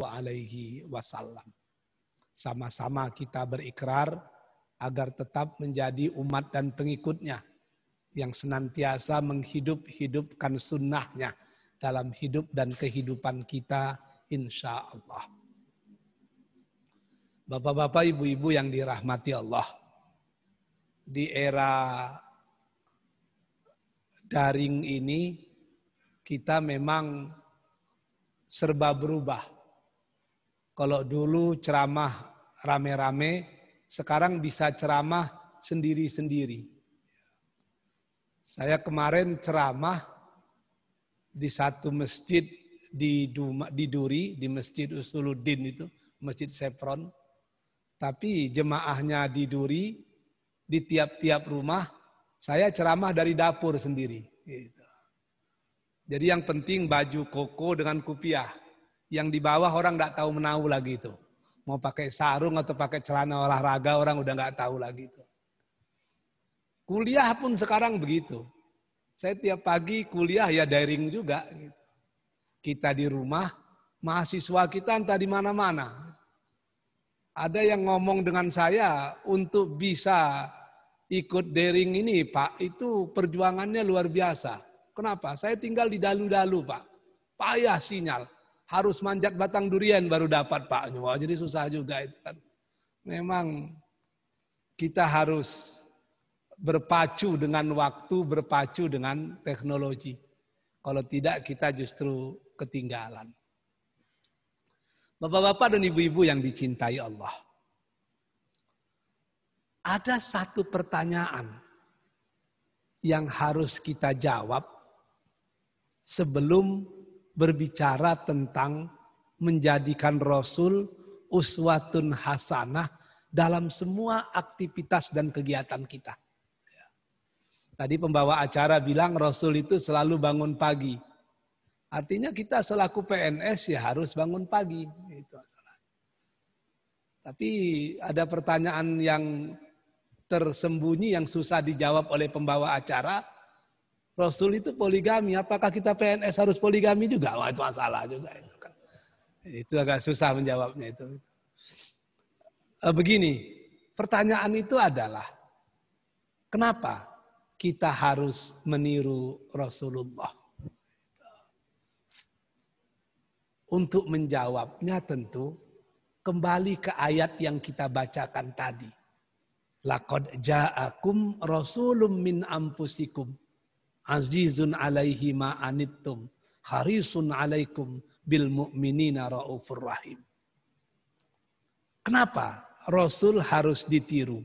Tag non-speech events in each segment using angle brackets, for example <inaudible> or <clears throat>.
Alaihi Wasallam. Sama-sama kita berikrar agar tetap menjadi umat dan pengikutnya yang senantiasa menghidup-hidupkan sunnahnya dalam hidup dan kehidupan kita insya Allah. Bapak-bapak, ibu-ibu yang dirahmati Allah, di era daring ini kita memang serba berubah kalau dulu ceramah rame-rame, sekarang bisa ceramah sendiri-sendiri. Saya kemarin ceramah di satu masjid di, Duma, di Duri, di Masjid Usuluddin itu, Masjid Sefron. Tapi jemaahnya di Duri, di tiap-tiap rumah, saya ceramah dari dapur sendiri. Gitu. Jadi yang penting baju koko dengan kupiah yang di bawah orang nggak tahu menau lagi itu. Mau pakai sarung atau pakai celana olahraga orang udah nggak tahu lagi itu. Kuliah pun sekarang begitu. Saya tiap pagi kuliah ya daring juga. Gitu. Kita di rumah, mahasiswa kita entah di mana-mana. Ada yang ngomong dengan saya untuk bisa ikut daring ini Pak, itu perjuangannya luar biasa. Kenapa? Saya tinggal di dalu-dalu Pak. Payah sinyal harus manjat batang durian baru dapat Pak. Wah, jadi susah juga itu kan. Memang kita harus berpacu dengan waktu, berpacu dengan teknologi. Kalau tidak kita justru ketinggalan. Bapak-bapak dan ibu-ibu yang dicintai Allah. Ada satu pertanyaan yang harus kita jawab sebelum berbicara tentang menjadikan Rasul uswatun hasanah dalam semua aktivitas dan kegiatan kita. Tadi pembawa acara bilang Rasul itu selalu bangun pagi. Artinya kita selaku PNS ya harus bangun pagi. Tapi ada pertanyaan yang tersembunyi yang susah dijawab oleh pembawa acara Rasul itu poligami. Apakah kita PNS harus poligami juga? Wah itu masalah juga itu kan. Itu agak susah menjawabnya itu. Eh, begini, pertanyaan itu adalah kenapa kita harus meniru Rasulullah? Untuk menjawabnya tentu kembali ke ayat yang kita bacakan tadi. Lakod ja'akum rasulum min ampusikum azizun alaihi ma anittum harisun alaikum bil mu'minina raufur rahim. Kenapa Rasul harus ditiru?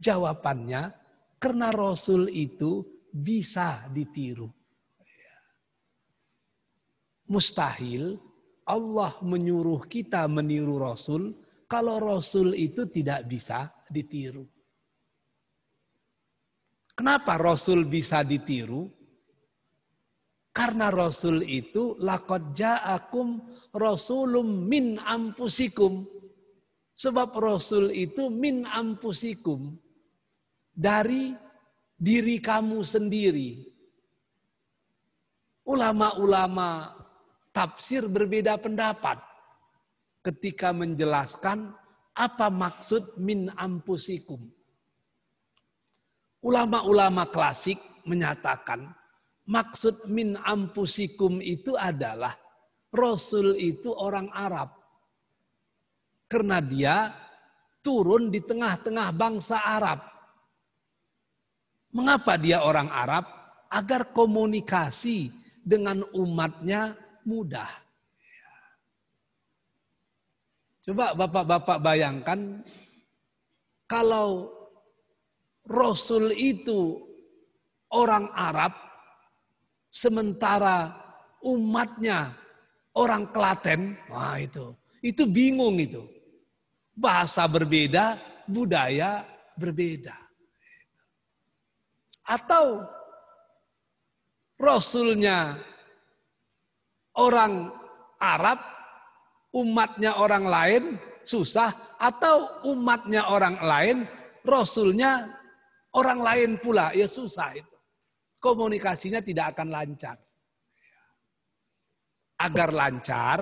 Jawabannya karena Rasul itu bisa ditiru. Mustahil Allah menyuruh kita meniru Rasul kalau Rasul itu tidak bisa ditiru. Kenapa Rasul bisa ditiru? Karena Rasul itu lakot ja'akum Rasulum min ampusikum. Sebab Rasul itu min ampusikum. Dari diri kamu sendiri. Ulama-ulama tafsir berbeda pendapat. Ketika menjelaskan apa maksud min ampusikum. Ulama-ulama klasik menyatakan maksud min ampusikum itu adalah Rasul itu orang Arab. Karena dia turun di tengah-tengah bangsa Arab. Mengapa dia orang Arab? Agar komunikasi dengan umatnya mudah. Coba bapak-bapak bayangkan kalau Rasul itu orang Arab, sementara umatnya orang Klaten. Wah itu, itu bingung itu. Bahasa berbeda, budaya berbeda. Atau Rasulnya orang Arab, umatnya orang lain susah, atau umatnya orang lain, Rasulnya orang lain pula, ya susah itu. Komunikasinya tidak akan lancar. Agar lancar,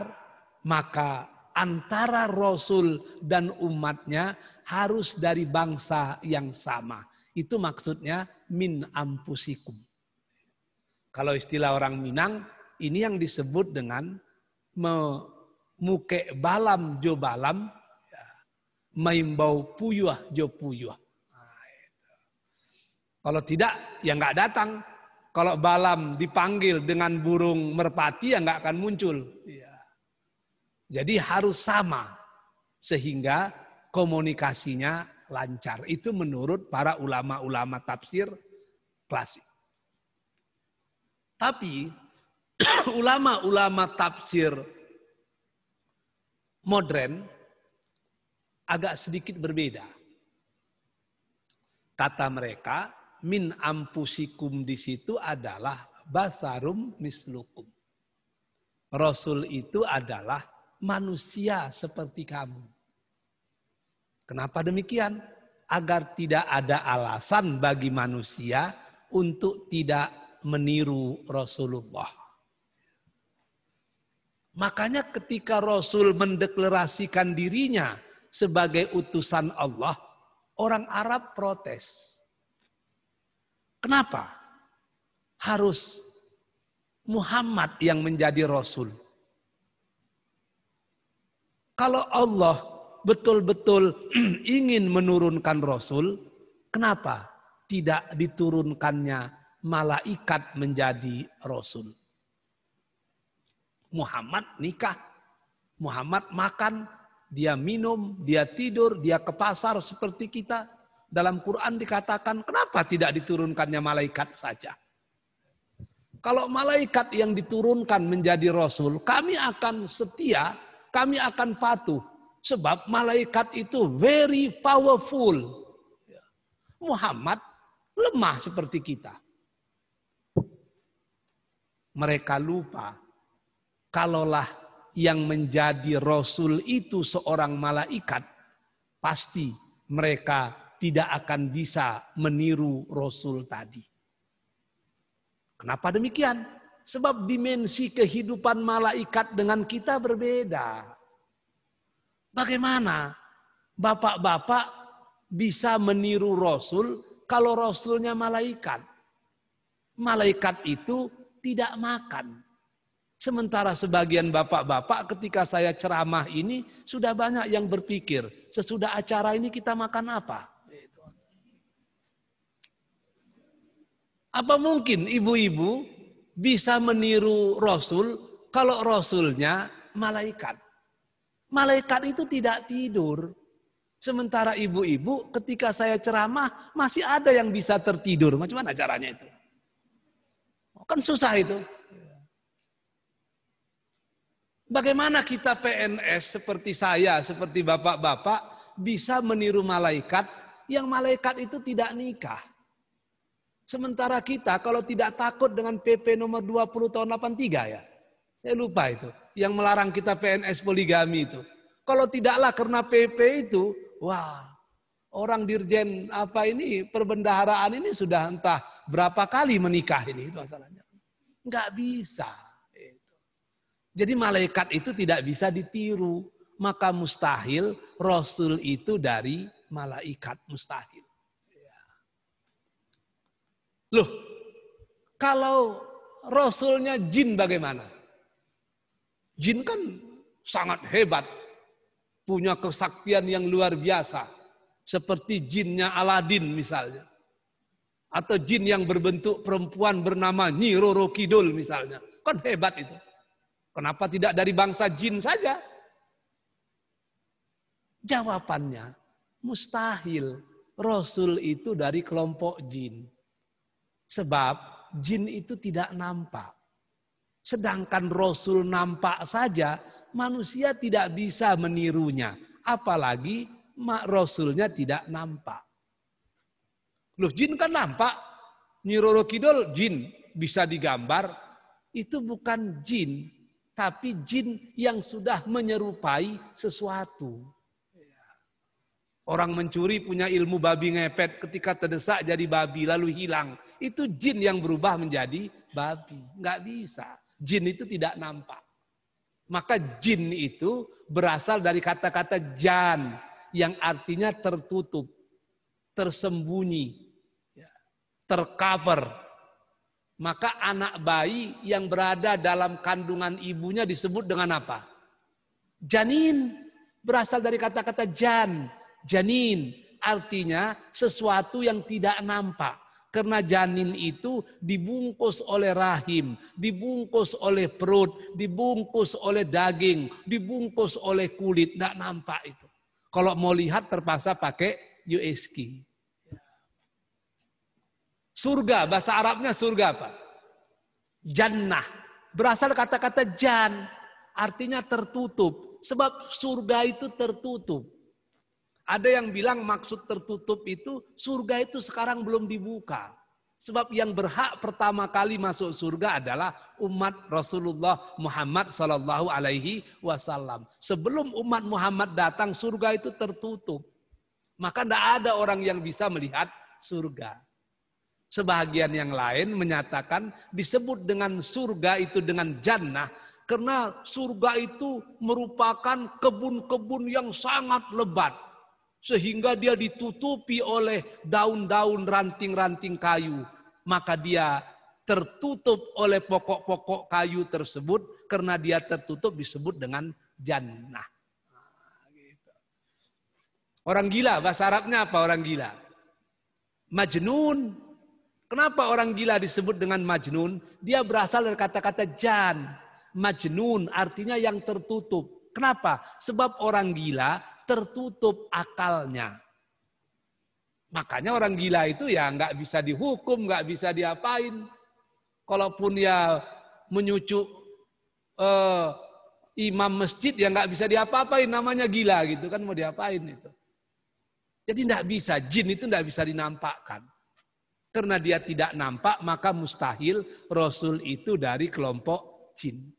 maka antara Rasul dan umatnya harus dari bangsa yang sama. Itu maksudnya min ampusikum. Kalau istilah orang Minang, ini yang disebut dengan muke balam jo balam, ya, maimbau puyuh jo puyuh. Kalau tidak, ya nggak datang. Kalau Balam dipanggil dengan burung merpati, ya nggak akan muncul. Ya. Jadi harus sama. Sehingga komunikasinya lancar. Itu menurut para ulama-ulama tafsir klasik. Tapi <coughs> ulama-ulama tafsir modern agak sedikit berbeda. Kata mereka, min ampusikum di situ adalah basarum mislukum. Rasul itu adalah manusia seperti kamu. Kenapa demikian? Agar tidak ada alasan bagi manusia untuk tidak meniru Rasulullah. Makanya ketika Rasul mendeklarasikan dirinya sebagai utusan Allah, orang Arab protes. Kenapa? Harus Muhammad yang menjadi rasul. Kalau Allah betul-betul <clears throat> ingin menurunkan rasul, kenapa tidak diturunkannya malaikat menjadi rasul? Muhammad nikah, Muhammad makan, dia minum, dia tidur, dia ke pasar seperti kita, dalam Quran dikatakan, kenapa tidak diturunkannya malaikat saja? Kalau malaikat yang diturunkan menjadi rasul, kami akan setia, kami akan patuh. Sebab malaikat itu very powerful. Muhammad lemah seperti kita. Mereka lupa kalaulah yang menjadi rasul itu seorang malaikat, pasti mereka tidak akan bisa meniru Rasul tadi. Kenapa demikian? Sebab dimensi kehidupan malaikat dengan kita berbeda. Bagaimana bapak-bapak bisa meniru Rasul kalau Rasulnya malaikat? Malaikat itu tidak makan. Sementara sebagian bapak-bapak ketika saya ceramah ini sudah banyak yang berpikir, sesudah acara ini kita makan apa? Apa mungkin ibu-ibu bisa meniru Rasul kalau Rasulnya malaikat? Malaikat itu tidak tidur. Sementara ibu-ibu ketika saya ceramah masih ada yang bisa tertidur. Macam mana caranya itu? Kan susah itu. Bagaimana kita PNS seperti saya, seperti bapak-bapak bisa meniru malaikat yang malaikat itu tidak nikah? Sementara kita kalau tidak takut dengan PP nomor 20 tahun 83 ya. Saya lupa itu. Yang melarang kita PNS poligami itu. Kalau tidaklah karena PP itu, wah orang dirjen apa ini perbendaharaan ini sudah entah berapa kali menikah ini itu masalahnya. Enggak bisa. Jadi malaikat itu tidak bisa ditiru. Maka mustahil Rasul itu dari malaikat mustahil. Loh, kalau rasulnya jin bagaimana? Jin kan sangat hebat, punya kesaktian yang luar biasa, seperti jinnya Aladin misalnya. Atau jin yang berbentuk perempuan bernama Nyi Roro Kidul misalnya. Kan hebat itu. Kenapa tidak dari bangsa jin saja? Jawabannya mustahil. Rasul itu dari kelompok jin. Sebab jin itu tidak nampak. Sedangkan Rasul nampak saja, manusia tidak bisa menirunya. Apalagi mak Rasulnya tidak nampak. Loh jin kan nampak. Nyiroro Kidul jin bisa digambar. Itu bukan jin, tapi jin yang sudah menyerupai sesuatu. Orang mencuri punya ilmu babi ngepet, ketika terdesak jadi babi lalu hilang. Itu jin yang berubah menjadi babi. Nggak bisa. Jin itu tidak nampak. Maka jin itu berasal dari kata-kata jan yang artinya tertutup, tersembunyi, ya, tercover. Maka anak bayi yang berada dalam kandungan ibunya disebut dengan apa? Janin berasal dari kata-kata jan Janin artinya sesuatu yang tidak nampak. Karena janin itu dibungkus oleh rahim, dibungkus oleh perut, dibungkus oleh daging, dibungkus oleh kulit. Tidak nampak itu. Kalau mau lihat terpaksa pakai USG. Surga, bahasa Arabnya surga apa? Jannah. Berasal kata-kata jan, artinya tertutup. Sebab surga itu tertutup. Ada yang bilang maksud tertutup itu surga itu sekarang belum dibuka. Sebab yang berhak pertama kali masuk surga adalah umat Rasulullah Muhammad Sallallahu Alaihi Wasallam. Sebelum umat Muhammad datang, surga itu tertutup. Maka tidak ada orang yang bisa melihat surga. Sebahagian yang lain menyatakan disebut dengan surga itu dengan jannah karena surga itu merupakan kebun-kebun yang sangat lebat sehingga dia ditutupi oleh daun-daun ranting-ranting kayu. Maka dia tertutup oleh pokok-pokok kayu tersebut karena dia tertutup disebut dengan jannah. Orang gila, bahasa Arabnya apa orang gila? Majnun. Kenapa orang gila disebut dengan majnun? Dia berasal dari kata-kata jan. Majnun artinya yang tertutup. Kenapa? Sebab orang gila tertutup akalnya. Makanya orang gila itu ya nggak bisa dihukum, nggak bisa diapain. Kalaupun ya menyucuk eh, imam masjid ya nggak bisa diapa-apain, namanya gila gitu kan mau diapain itu. Jadi nggak bisa, jin itu nggak bisa dinampakkan. Karena dia tidak nampak maka mustahil Rasul itu dari kelompok jin.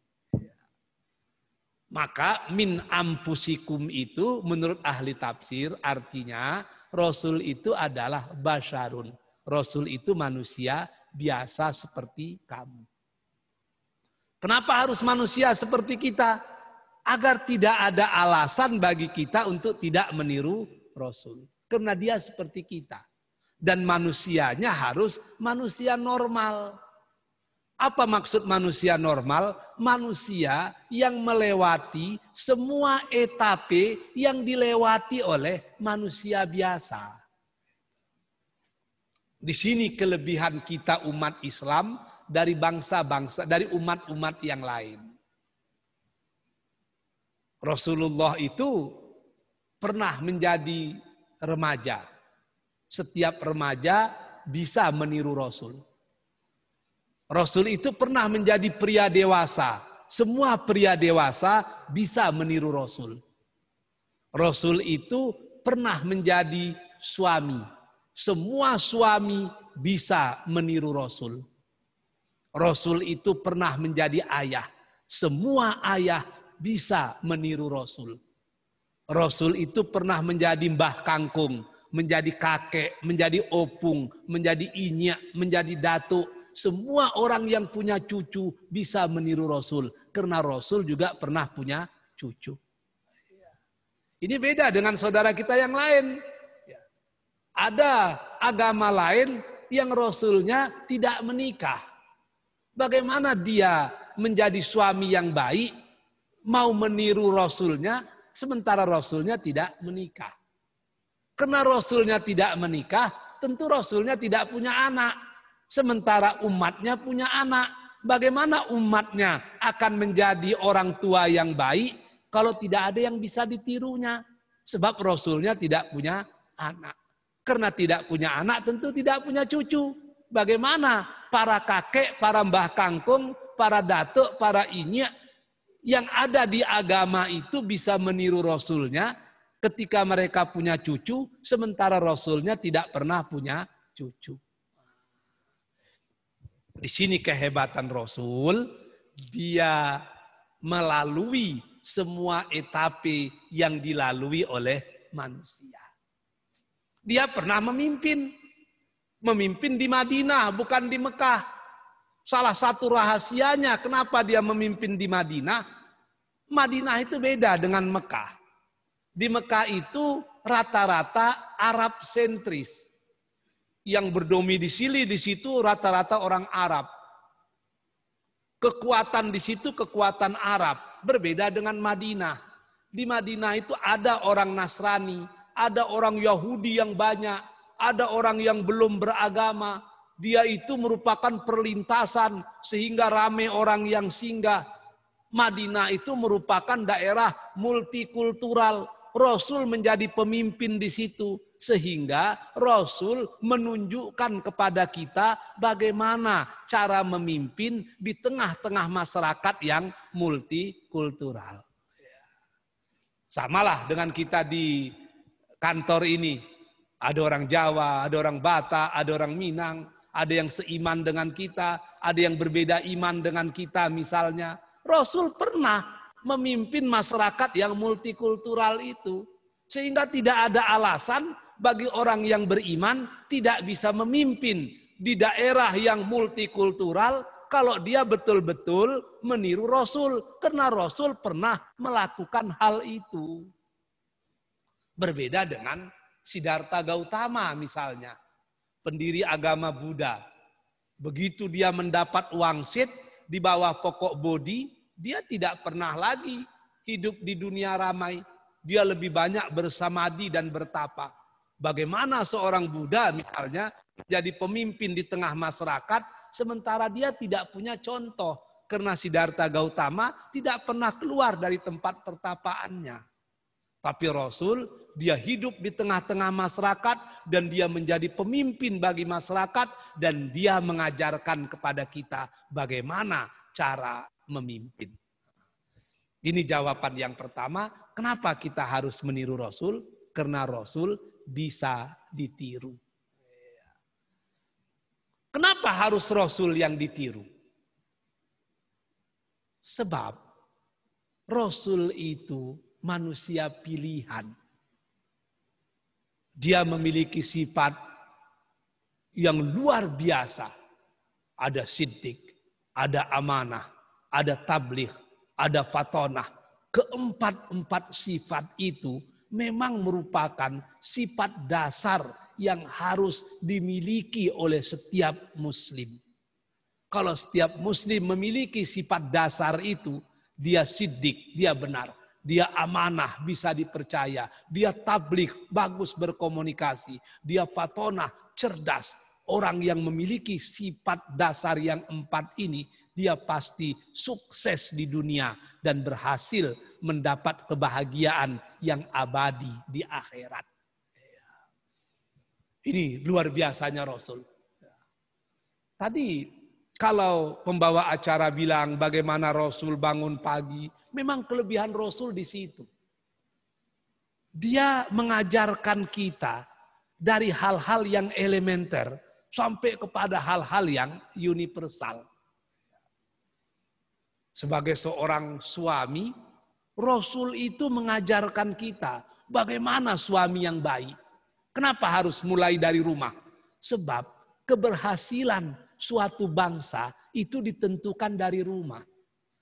Maka min ampusikum itu menurut ahli tafsir artinya Rasul itu adalah basharun. Rasul itu manusia biasa seperti kamu. Kenapa harus manusia seperti kita? Agar tidak ada alasan bagi kita untuk tidak meniru Rasul. Karena dia seperti kita. Dan manusianya harus manusia normal apa maksud manusia normal? Manusia yang melewati semua etape yang dilewati oleh manusia biasa. Di sini kelebihan kita umat Islam dari bangsa-bangsa, dari umat-umat yang lain. Rasulullah itu pernah menjadi remaja. Setiap remaja bisa meniru Rasul. Rasul itu pernah menjadi pria dewasa. Semua pria dewasa bisa meniru Rasul. Rasul itu pernah menjadi suami. Semua suami bisa meniru Rasul. Rasul itu pernah menjadi ayah. Semua ayah bisa meniru Rasul. Rasul itu pernah menjadi mbah kangkung, menjadi kakek, menjadi opung, menjadi inyak, menjadi datuk, semua orang yang punya cucu bisa meniru Rasul. Karena Rasul juga pernah punya cucu. Ini beda dengan saudara kita yang lain. Ada agama lain yang Rasulnya tidak menikah. Bagaimana dia menjadi suami yang baik, mau meniru Rasulnya, sementara Rasulnya tidak menikah. Karena Rasulnya tidak menikah, tentu Rasulnya tidak punya anak. Sementara umatnya punya anak. Bagaimana umatnya akan menjadi orang tua yang baik kalau tidak ada yang bisa ditirunya? Sebab Rasulnya tidak punya anak. Karena tidak punya anak tentu tidak punya cucu. Bagaimana para kakek, para mbah kangkung, para datuk, para inyak yang ada di agama itu bisa meniru Rasulnya ketika mereka punya cucu, sementara Rasulnya tidak pernah punya cucu. Di sini kehebatan Rasul, dia melalui semua etape yang dilalui oleh manusia. Dia pernah memimpin, memimpin di Madinah, bukan di Mekah. Salah satu rahasianya kenapa dia memimpin di Madinah, Madinah itu beda dengan Mekah. Di Mekah itu rata-rata Arab sentris yang berdomisili di situ rata-rata orang Arab. Kekuatan di situ kekuatan Arab, berbeda dengan Madinah. Di Madinah itu ada orang Nasrani, ada orang Yahudi yang banyak, ada orang yang belum beragama. Dia itu merupakan perlintasan sehingga rame orang yang singgah. Madinah itu merupakan daerah multikultural. Rasul menjadi pemimpin di situ sehingga Rasul menunjukkan kepada kita bagaimana cara memimpin di tengah-tengah masyarakat yang multikultural. Samalah dengan kita di kantor ini. Ada orang Jawa, ada orang Batak, ada orang Minang, ada yang seiman dengan kita, ada yang berbeda iman dengan kita misalnya. Rasul pernah memimpin masyarakat yang multikultural itu. Sehingga tidak ada alasan bagi orang yang beriman tidak bisa memimpin di daerah yang multikultural kalau dia betul-betul meniru Rasul. Karena Rasul pernah melakukan hal itu. Berbeda dengan Siddhartha Gautama misalnya. Pendiri agama Buddha. Begitu dia mendapat wangsit di bawah pokok bodhi, dia tidak pernah lagi hidup di dunia ramai. Dia lebih banyak bersamadi dan bertapa. Bagaimana seorang Buddha misalnya jadi pemimpin di tengah masyarakat sementara dia tidak punya contoh karena Siddhartha Gautama tidak pernah keluar dari tempat pertapaannya. Tapi Rasul dia hidup di tengah-tengah masyarakat dan dia menjadi pemimpin bagi masyarakat dan dia mengajarkan kepada kita bagaimana cara memimpin. Ini jawaban yang pertama, kenapa kita harus meniru Rasul? Karena Rasul bisa ditiru. Kenapa harus Rasul yang ditiru? Sebab Rasul itu manusia pilihan. Dia memiliki sifat yang luar biasa. Ada sidik, ada amanah, ada tabligh, ada fatonah. Keempat-empat sifat itu memang merupakan sifat dasar yang harus dimiliki oleh setiap muslim. Kalau setiap muslim memiliki sifat dasar itu, dia sidik, dia benar, dia amanah, bisa dipercaya, dia tablik, bagus berkomunikasi, dia fatonah, cerdas. Orang yang memiliki sifat dasar yang empat ini, dia pasti sukses di dunia dan berhasil mendapat kebahagiaan yang abadi di akhirat. Ini luar biasanya Rasul. Tadi kalau pembawa acara bilang bagaimana Rasul bangun pagi, memang kelebihan Rasul di situ. Dia mengajarkan kita dari hal-hal yang elementer sampai kepada hal-hal yang universal. Sebagai seorang suami, Rasul itu mengajarkan kita bagaimana suami yang baik. Kenapa harus mulai dari rumah? Sebab keberhasilan suatu bangsa itu ditentukan dari rumah.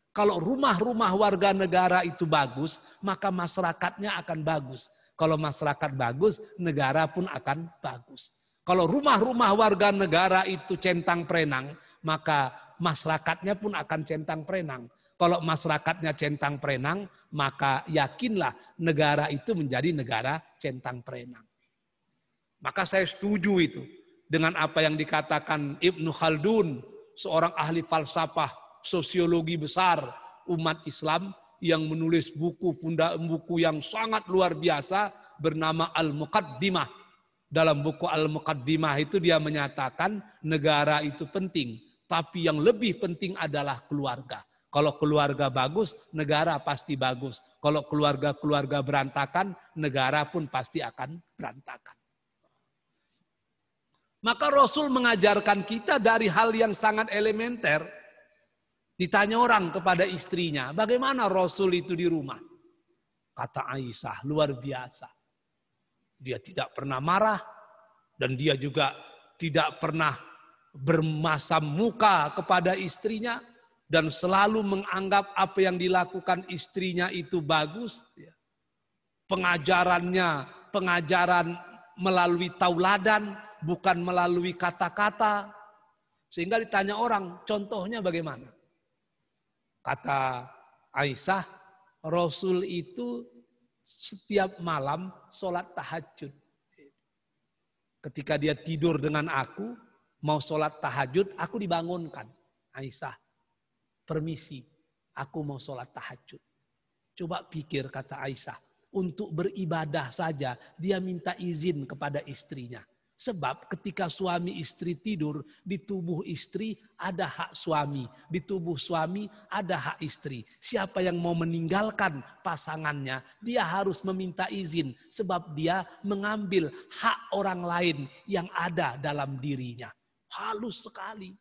Kalau rumah-rumah warga negara itu bagus, maka masyarakatnya akan bagus. Kalau masyarakat bagus, negara pun akan bagus. Kalau rumah-rumah warga negara itu centang perenang, maka masyarakatnya pun akan centang perenang. Kalau masyarakatnya centang perenang, maka yakinlah negara itu menjadi negara centang perenang. Maka saya setuju itu dengan apa yang dikatakan Ibnu Khaldun, seorang ahli falsafah, sosiologi besar umat Islam yang menulis buku funda buku yang sangat luar biasa bernama Al-Muqaddimah dalam buku Al-Muqaddimah itu dia menyatakan negara itu penting, tapi yang lebih penting adalah keluarga. Kalau keluarga bagus, negara pasti bagus. Kalau keluarga-keluarga berantakan, negara pun pasti akan berantakan. Maka Rasul mengajarkan kita dari hal yang sangat elementer. Ditanya orang kepada istrinya, bagaimana Rasul itu di rumah? Kata Aisyah, luar biasa. Dia tidak pernah marah dan dia juga tidak pernah bermasam muka kepada istrinya dan selalu menganggap apa yang dilakukan istrinya itu bagus, ya. pengajarannya pengajaran melalui tauladan, bukan melalui kata-kata. Sehingga ditanya orang, contohnya bagaimana? Kata Aisyah, Rasul itu setiap malam sholat tahajud. Ketika dia tidur dengan aku, mau sholat tahajud, aku dibangunkan. Aisyah, permisi, aku mau sholat tahajud. Coba pikir kata Aisyah, untuk beribadah saja dia minta izin kepada istrinya. Sebab ketika suami istri tidur, di tubuh istri ada hak suami, di tubuh suami ada hak istri. Siapa yang mau meninggalkan pasangannya, dia harus meminta izin sebab dia mengambil hak orang lain yang ada dalam dirinya. Halus sekali.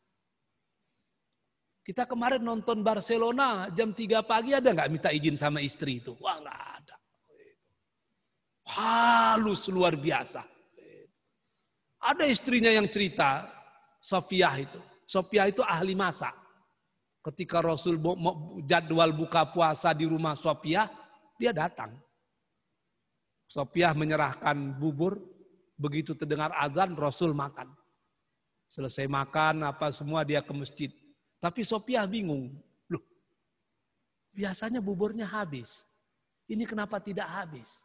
Kita kemarin nonton Barcelona jam 3 pagi ada nggak minta izin sama istri itu? Wah nggak ada. Halus luar biasa. Ada istrinya yang cerita, Sofiah itu. Sofiah itu ahli masak. Ketika Rasul jadwal buka puasa di rumah Sofiah, dia datang. Sofiah menyerahkan bubur, begitu terdengar azan Rasul makan. Selesai makan apa semua dia ke masjid tapi Sophia bingung. Loh, biasanya buburnya habis. Ini kenapa tidak habis?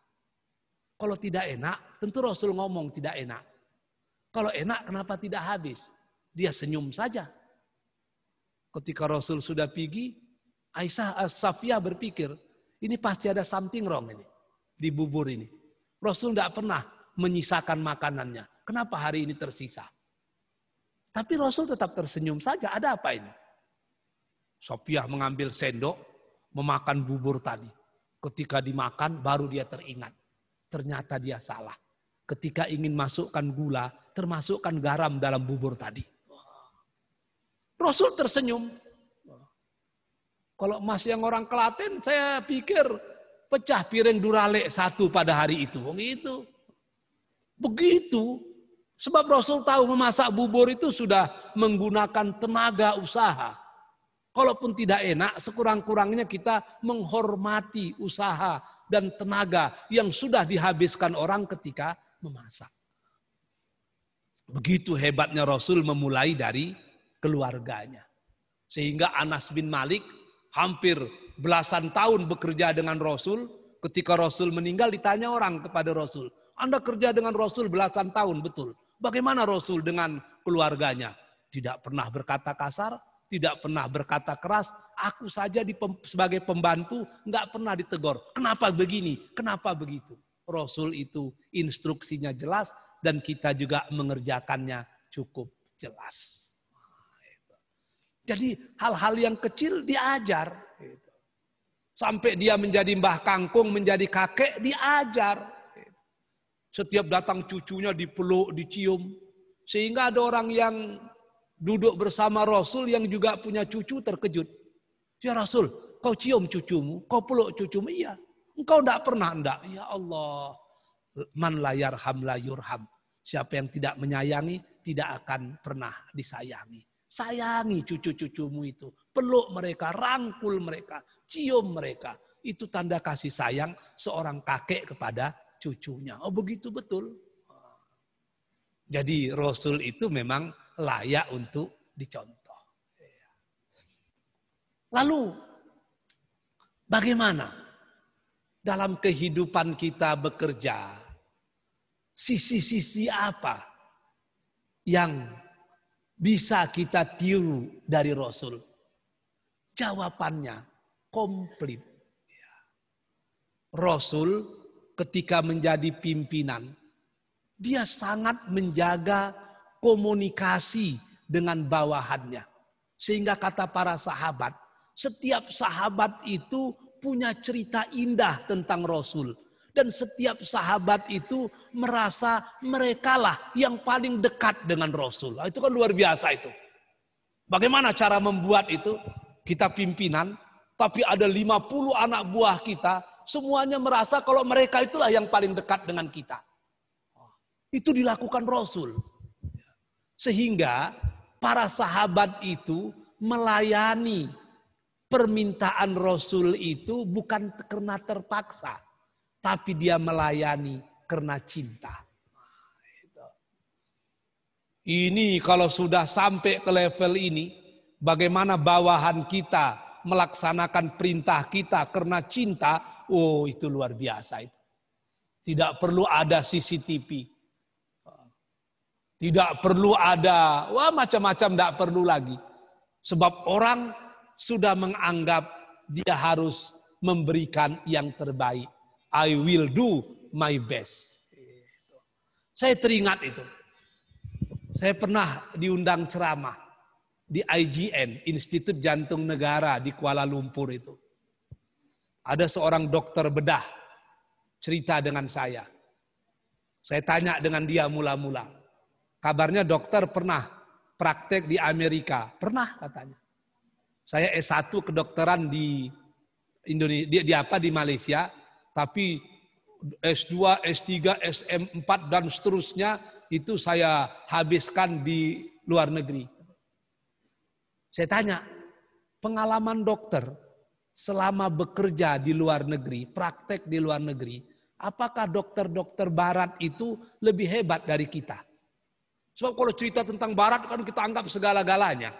Kalau tidak enak, tentu Rasul ngomong tidak enak. Kalau enak, kenapa tidak habis? Dia senyum saja. Ketika Rasul sudah pergi, Aisyah Safia berpikir, ini pasti ada something wrong ini di bubur ini. Rasul tidak pernah menyisakan makanannya. Kenapa hari ini tersisa? Tapi Rasul tetap tersenyum saja. Ada apa ini? Sofiah mengambil sendok, memakan bubur tadi. Ketika dimakan, baru dia teringat. Ternyata dia salah. Ketika ingin masukkan gula, termasukkan garam dalam bubur tadi. Rasul tersenyum. Kalau emas yang orang Kelaten, saya pikir pecah piring duralek satu pada hari itu. Begitu. Oh, Begitu. Sebab Rasul tahu memasak bubur itu sudah menggunakan tenaga usaha Kalaupun tidak enak, sekurang-kurangnya kita menghormati usaha dan tenaga yang sudah dihabiskan orang ketika memasak. Begitu hebatnya Rasul memulai dari keluarganya. Sehingga Anas bin Malik hampir belasan tahun bekerja dengan Rasul. Ketika Rasul meninggal ditanya orang kepada Rasul. Anda kerja dengan Rasul belasan tahun, betul. Bagaimana Rasul dengan keluarganya? Tidak pernah berkata kasar, tidak pernah berkata keras, aku saja di sebagai pembantu nggak pernah ditegur. Kenapa begini? Kenapa begitu? Rasul itu instruksinya jelas dan kita juga mengerjakannya cukup jelas. Jadi hal-hal yang kecil diajar. Sampai dia menjadi mbah kangkung, menjadi kakek diajar. Setiap datang cucunya dipeluk, dicium. Sehingga ada orang yang duduk bersama Rasul yang juga punya cucu terkejut. Ya Rasul, kau cium cucumu, kau peluk cucumu. Iya, engkau tidak pernah, tidak. Ya Allah, man layar ham layurham. Siapa yang tidak menyayangi, tidak akan pernah disayangi. Sayangi cucu-cucumu itu. Peluk mereka, rangkul mereka, cium mereka. Itu tanda kasih sayang seorang kakek kepada cucunya. Oh begitu betul. Jadi Rasul itu memang layak untuk dicontoh. Iya. Lalu bagaimana dalam kehidupan kita bekerja? Sisi-sisi apa yang bisa kita tiru dari Rasul? Jawabannya komplit. Iya. Rasul ketika menjadi pimpinan, dia sangat menjaga komunikasi dengan bawahannya. Sehingga kata para sahabat, setiap sahabat itu punya cerita indah tentang Rasul. Dan setiap sahabat itu merasa merekalah yang paling dekat dengan Rasul. Nah, itu kan luar biasa itu. Bagaimana cara membuat itu? Kita pimpinan, tapi ada 50 anak buah kita, semuanya merasa kalau mereka itulah yang paling dekat dengan kita. Oh, itu dilakukan Rasul. Sehingga para sahabat itu melayani permintaan Rasul itu bukan karena terpaksa, tapi dia melayani karena cinta. Ini kalau sudah sampai ke level ini, bagaimana bawahan kita melaksanakan perintah kita karena cinta, oh itu luar biasa itu. Tidak perlu ada CCTV, tidak perlu ada, wah macam-macam tidak perlu lagi. Sebab orang sudah menganggap dia harus memberikan yang terbaik. I will do my best. Saya teringat itu. Saya pernah diundang ceramah di IGN, Institut Jantung Negara di Kuala Lumpur itu. Ada seorang dokter bedah cerita dengan saya. Saya tanya dengan dia mula-mula. Kabarnya dokter pernah praktek di Amerika. Pernah katanya. Saya S1 kedokteran di Indonesia di, di apa di Malaysia, tapi S2, S3, SM4 dan seterusnya itu saya habiskan di luar negeri. Saya tanya, pengalaman dokter selama bekerja di luar negeri, praktek di luar negeri, apakah dokter-dokter barat itu lebih hebat dari kita? Sebab kalau cerita tentang barat kan kita anggap segala-galanya.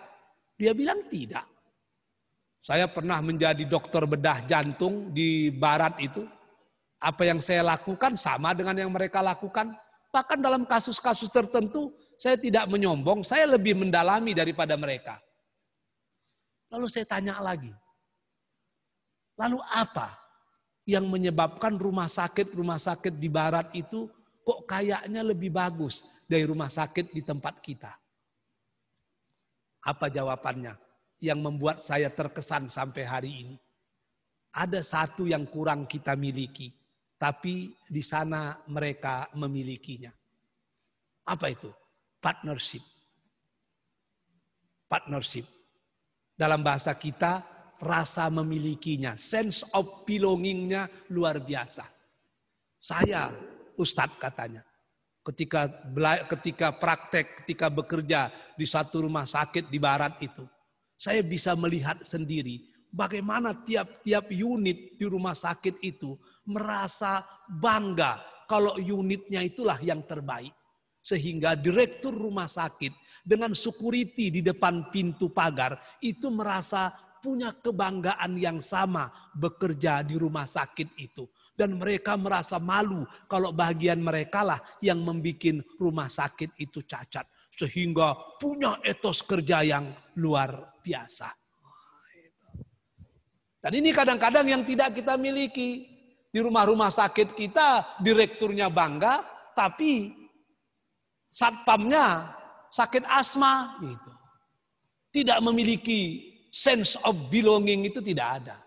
Dia bilang tidak. Saya pernah menjadi dokter bedah jantung di barat itu. Apa yang saya lakukan sama dengan yang mereka lakukan. Bahkan dalam kasus-kasus tertentu saya tidak menyombong, saya lebih mendalami daripada mereka. Lalu saya tanya lagi. Lalu apa yang menyebabkan rumah sakit-rumah sakit di barat itu kok kayaknya lebih bagus? dari rumah sakit di tempat kita. Apa jawabannya yang membuat saya terkesan sampai hari ini? Ada satu yang kurang kita miliki, tapi di sana mereka memilikinya. Apa itu? Partnership. Partnership. Dalam bahasa kita, rasa memilikinya, sense of belongingnya luar biasa. Saya, Ustadz katanya, ketika ketika praktek, ketika bekerja di satu rumah sakit di barat itu. Saya bisa melihat sendiri bagaimana tiap-tiap unit di rumah sakit itu merasa bangga kalau unitnya itulah yang terbaik. Sehingga direktur rumah sakit dengan security di depan pintu pagar itu merasa punya kebanggaan yang sama bekerja di rumah sakit itu. Dan mereka merasa malu kalau bagian mereka lah yang membuat rumah sakit itu cacat. Sehingga punya etos kerja yang luar biasa. Dan ini kadang-kadang yang tidak kita miliki. Di rumah-rumah sakit kita direkturnya bangga, tapi satpamnya sakit asma gitu. Tidak memiliki sense of belonging itu tidak ada.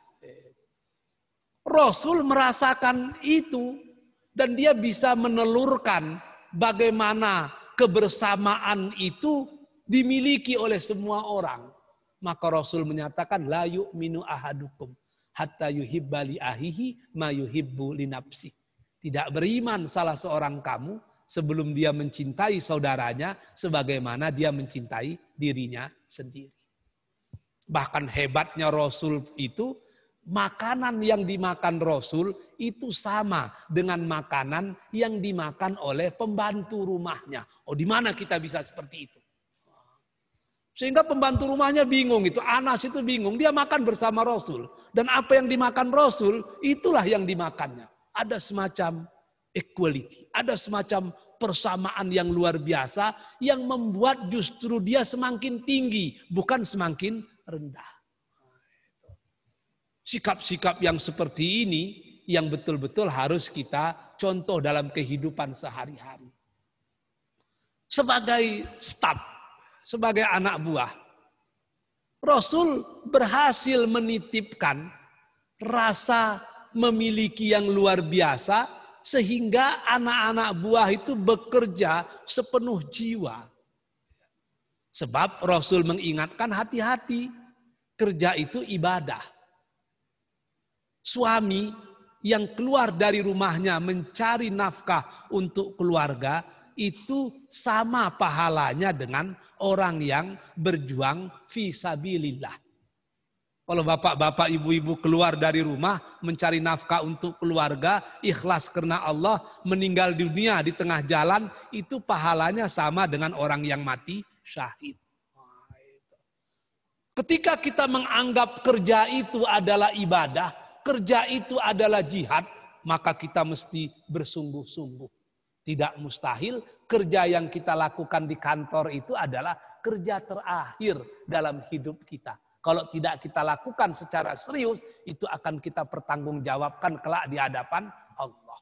Rasul merasakan itu dan dia bisa menelurkan bagaimana kebersamaan itu dimiliki oleh semua orang. Maka Rasul menyatakan la minu ahadukum hatta yuhibba li ahihi ma yuhibbu li Tidak beriman salah seorang kamu sebelum dia mencintai saudaranya sebagaimana dia mencintai dirinya sendiri. Bahkan hebatnya Rasul itu makanan yang dimakan Rasul itu sama dengan makanan yang dimakan oleh pembantu rumahnya. Oh, di mana kita bisa seperti itu? Sehingga pembantu rumahnya bingung itu. Anas itu bingung. Dia makan bersama Rasul. Dan apa yang dimakan Rasul, itulah yang dimakannya. Ada semacam equality. Ada semacam persamaan yang luar biasa yang membuat justru dia semakin tinggi, bukan semakin rendah. Sikap-sikap yang seperti ini yang betul-betul harus kita contoh dalam kehidupan sehari-hari. Sebagai staf, sebagai anak buah, Rasul berhasil menitipkan rasa memiliki yang luar biasa sehingga anak-anak buah itu bekerja sepenuh jiwa. Sebab Rasul mengingatkan hati-hati, kerja itu ibadah suami yang keluar dari rumahnya mencari nafkah untuk keluarga itu sama pahalanya dengan orang yang berjuang visabilillah. Kalau bapak-bapak, ibu-ibu keluar dari rumah mencari nafkah untuk keluarga, ikhlas karena Allah, meninggal dunia di tengah jalan, itu pahalanya sama dengan orang yang mati syahid. Ketika kita menganggap kerja itu adalah ibadah, kerja itu adalah jihad, maka kita mesti bersungguh-sungguh. Tidak mustahil kerja yang kita lakukan di kantor itu adalah kerja terakhir dalam hidup kita. Kalau tidak kita lakukan secara serius, itu akan kita pertanggungjawabkan kelak di hadapan Allah.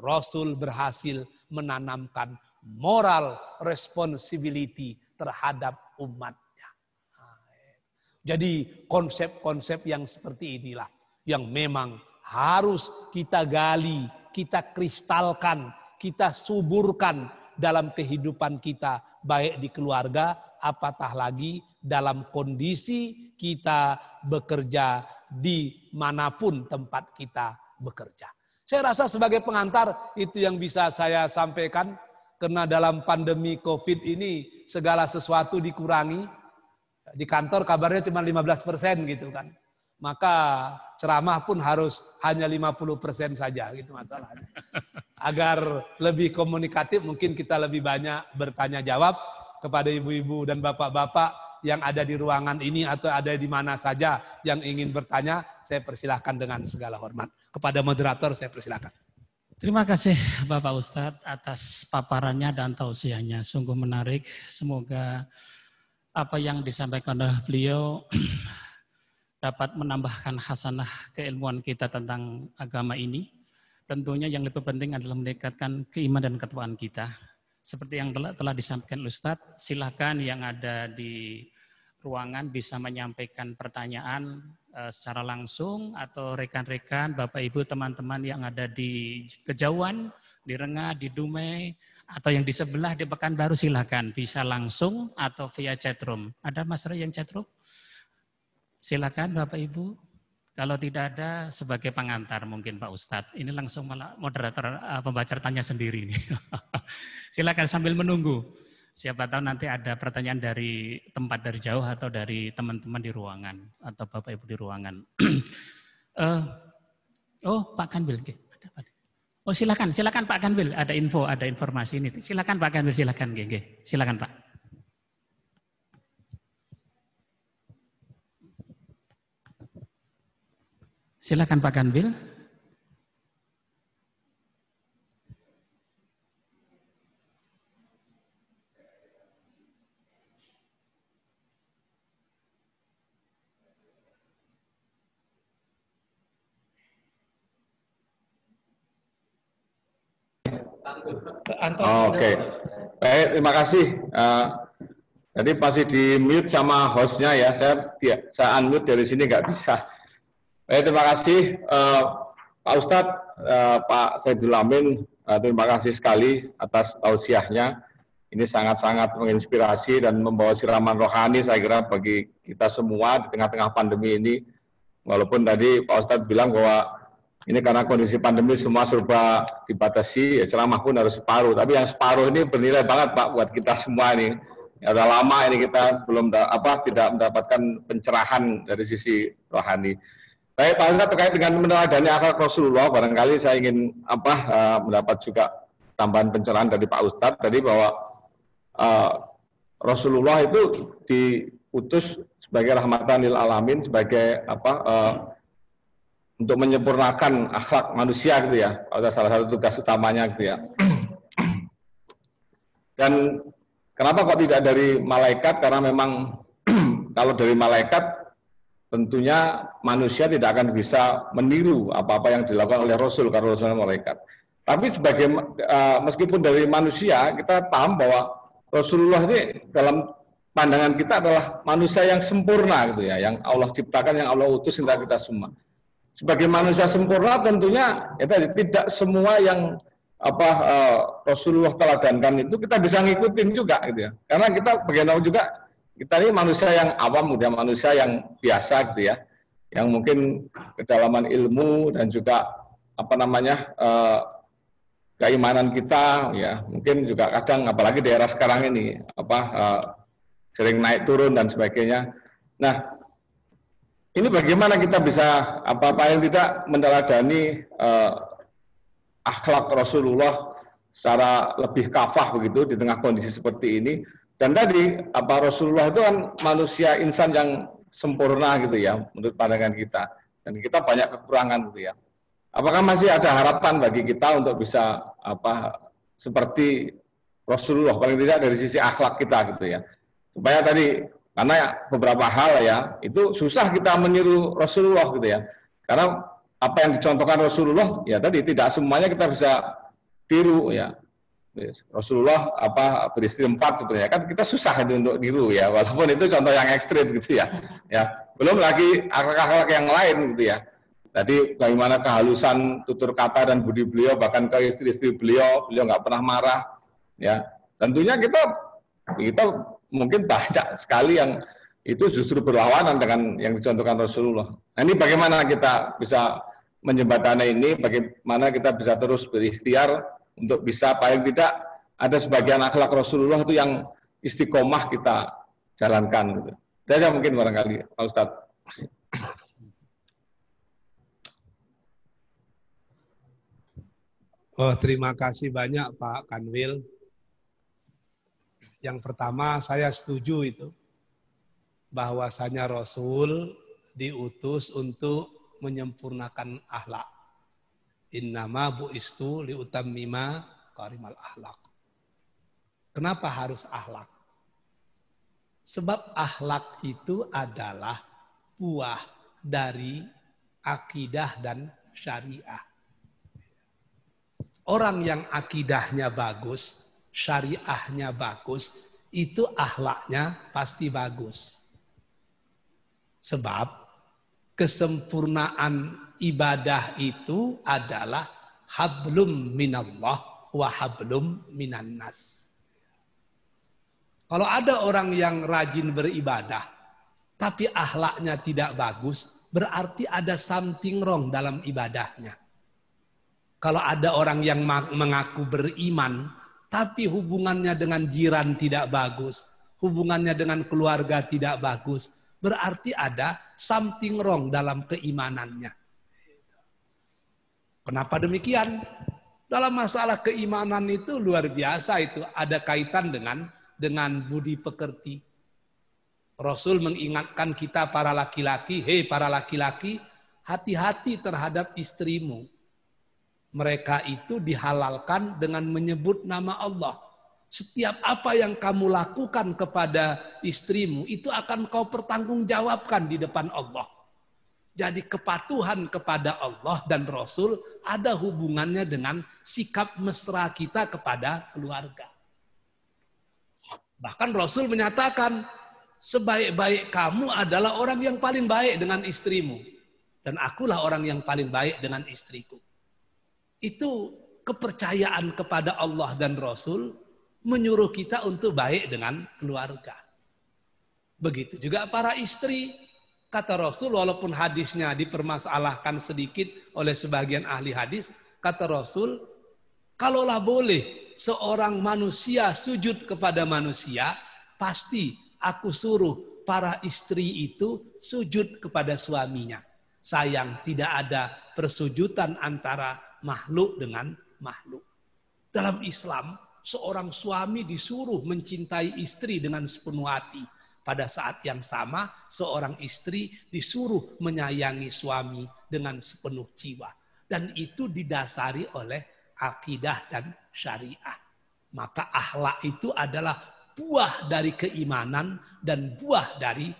Rasul berhasil menanamkan moral responsibility terhadap umatnya. Jadi konsep-konsep yang seperti inilah yang memang harus kita gali, kita kristalkan, kita suburkan dalam kehidupan kita, baik di keluarga, apatah lagi dalam kondisi kita bekerja di manapun tempat kita bekerja. Saya rasa sebagai pengantar itu yang bisa saya sampaikan karena dalam pandemi Covid ini segala sesuatu dikurangi. Di kantor kabarnya cuma 15% persen gitu kan maka ceramah pun harus hanya 50% saja gitu masalahnya. Agar lebih komunikatif mungkin kita lebih banyak bertanya jawab kepada ibu-ibu dan bapak-bapak yang ada di ruangan ini atau ada di mana saja yang ingin bertanya, saya persilahkan dengan segala hormat. Kepada moderator saya persilahkan. Terima kasih Bapak Ustadz atas paparannya dan tausiahnya. Sungguh menarik. Semoga apa yang disampaikan oleh beliau <clears throat> dapat menambahkan hasanah keilmuan kita tentang agama ini, tentunya yang lebih penting adalah meningkatkan keimanan dan ketuaan kita. Seperti yang telah, telah disampaikan Ustadz, silakan yang ada di ruangan bisa menyampaikan pertanyaan eh, secara langsung atau rekan-rekan, Bapak Ibu, teman-teman yang ada di kejauhan, di Rengah, di Dumai, atau yang di sebelah di Pekanbaru silahkan bisa langsung atau via chatroom. Ada Mas Ray yang chatroom? Silakan Bapak Ibu. Kalau tidak ada sebagai pengantar mungkin Pak Ustadz. Ini langsung malah moderator eh, pembaca tanya sendiri. <laughs> Silakan sambil menunggu. Siapa tahu nanti ada pertanyaan dari tempat dari jauh atau dari teman-teman di ruangan atau Bapak Ibu di ruangan. uh, <clears throat> oh, Pak oke. Oh, silakan, silakan Pak Kanwil, Ada info, ada informasi ini. Silakan Pak Kanwil, silakan, Gege, Silakan Pak. Silakan Pak Kanbil. Oh, Oke, okay. baik terima kasih. Uh, jadi pasti di mute sama hostnya ya. Saya saya unmute dari sini nggak bisa. Baik, eh, terima kasih uh, Pak Ustadz, uh, Pak Saidul Amin, uh, terima kasih sekali atas tausiahnya. Ini sangat-sangat menginspirasi dan membawa siraman rohani saya kira bagi kita semua di tengah-tengah pandemi ini. Walaupun tadi Pak Ustadz bilang bahwa ini karena kondisi pandemi semua serba dibatasi, ya ceramah pun harus separuh. Tapi yang separuh ini bernilai banget Pak buat kita semua ini. Ya, udah lama ini kita belum apa tidak mendapatkan pencerahan dari sisi rohani. Baik Pak Angga, terkait dengan meneladani akal Rasulullah, barangkali saya ingin apa uh, mendapat juga tambahan pencerahan dari Pak Ustadz tadi bahwa uh, Rasulullah itu diutus sebagai rahmatan lil alamin sebagai apa uh, untuk menyempurnakan akhlak manusia gitu ya, salah satu tugas utamanya gitu ya. Dan kenapa kok tidak dari malaikat? Karena memang <clears throat> kalau dari malaikat tentunya manusia tidak akan bisa meniru apa-apa yang dilakukan oleh Rasul karena Rasul mereka. Tapi sebagai uh, eh, meskipun dari manusia kita paham bahwa Rasulullah ini dalam pandangan kita adalah manusia yang sempurna gitu ya, yang Allah ciptakan, yang Allah utus kita kita semua. Sebagai manusia sempurna tentunya ya tadi tidak semua yang apa uh, Rasulullah teladankan itu kita bisa ngikutin juga gitu ya. Karena kita bagaimana juga kita ini manusia yang awam, udah manusia yang biasa gitu ya, yang mungkin kedalaman ilmu dan juga apa namanya uh, keimanan kita ya, mungkin juga kadang apalagi daerah sekarang ini apa uh, sering naik turun dan sebagainya. Nah, ini bagaimana kita bisa apa apa yang tidak mendaladani uh, eh, akhlak Rasulullah secara lebih kafah begitu di tengah kondisi seperti ini dan tadi apa Rasulullah itu kan manusia insan yang sempurna gitu ya menurut pandangan kita. Dan kita banyak kekurangan gitu ya. Apakah masih ada harapan bagi kita untuk bisa apa seperti Rasulullah paling tidak dari sisi akhlak kita gitu ya. Supaya tadi karena beberapa hal ya itu susah kita meniru Rasulullah gitu ya. Karena apa yang dicontohkan Rasulullah ya tadi tidak semuanya kita bisa tiru ya Rasulullah apa beristri empat sebenarnya kan kita susah itu untuk diru ya walaupun itu contoh yang ekstrim gitu ya <laughs> ya belum lagi akhlak-akhlak yang lain gitu ya tadi bagaimana kehalusan tutur kata dan budi beliau bahkan ke istri-istri beliau beliau nggak pernah marah ya tentunya kita kita mungkin banyak sekali yang itu justru berlawanan dengan yang dicontohkan Rasulullah nah, ini bagaimana kita bisa menjembatani ini bagaimana kita bisa terus berikhtiar untuk bisa paling tidak ada sebagian akhlak Rasulullah itu yang istiqomah kita jalankan. Gitu. Itu aja mungkin barangkali, Pak Ustadz. Oh, terima kasih banyak Pak Kanwil. Yang pertama saya setuju itu bahwasanya Rasul diutus untuk menyempurnakan akhlak. Innama bu'istu liutammima karimal ahlak. Kenapa harus ahlak? Sebab ahlak itu adalah buah dari akidah dan syariah. Orang yang akidahnya bagus, syariahnya bagus, itu ahlaknya pasti bagus. Sebab kesempurnaan ibadah itu adalah hablum minallah wa hablum minannas. Kalau ada orang yang rajin beribadah, tapi ahlaknya tidak bagus, berarti ada something wrong dalam ibadahnya. Kalau ada orang yang mengaku beriman, tapi hubungannya dengan jiran tidak bagus, hubungannya dengan keluarga tidak bagus, berarti ada something wrong dalam keimanannya. Kenapa demikian? Dalam masalah keimanan itu luar biasa itu ada kaitan dengan dengan budi pekerti. Rasul mengingatkan kita para laki-laki, hei para laki-laki, hati-hati terhadap istrimu. Mereka itu dihalalkan dengan menyebut nama Allah. Setiap apa yang kamu lakukan kepada istrimu itu akan kau pertanggungjawabkan di depan Allah. Jadi kepatuhan kepada Allah dan Rasul ada hubungannya dengan sikap mesra kita kepada keluarga. Bahkan Rasul menyatakan, sebaik-baik kamu adalah orang yang paling baik dengan istrimu. Dan akulah orang yang paling baik dengan istriku. Itu kepercayaan kepada Allah dan Rasul menyuruh kita untuk baik dengan keluarga. Begitu juga para istri Kata Rasul, walaupun hadisnya dipermasalahkan sedikit oleh sebagian ahli hadis, kata Rasul, kalaulah boleh seorang manusia sujud kepada manusia, pasti aku suruh para istri itu sujud kepada suaminya. Sayang, tidak ada persujutan antara makhluk dengan makhluk. Dalam Islam, seorang suami disuruh mencintai istri dengan sepenuh hati pada saat yang sama, seorang istri disuruh menyayangi suami dengan sepenuh jiwa. Dan itu didasari oleh akidah dan syariah. Maka ahlak itu adalah buah dari keimanan dan buah dari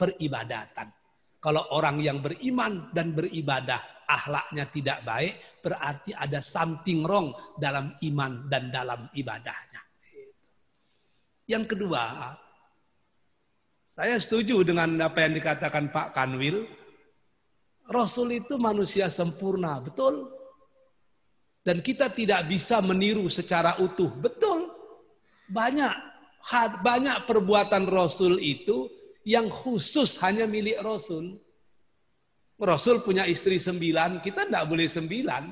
peribadatan. Kalau orang yang beriman dan beribadah ahlaknya tidak baik, berarti ada something wrong dalam iman dan dalam ibadahnya. Yang kedua, saya setuju dengan apa yang dikatakan Pak Kanwil. Rasul itu manusia sempurna, betul? Dan kita tidak bisa meniru secara utuh, betul? Banyak banyak perbuatan Rasul itu yang khusus hanya milik Rasul. Rasul punya istri sembilan, kita tidak boleh sembilan.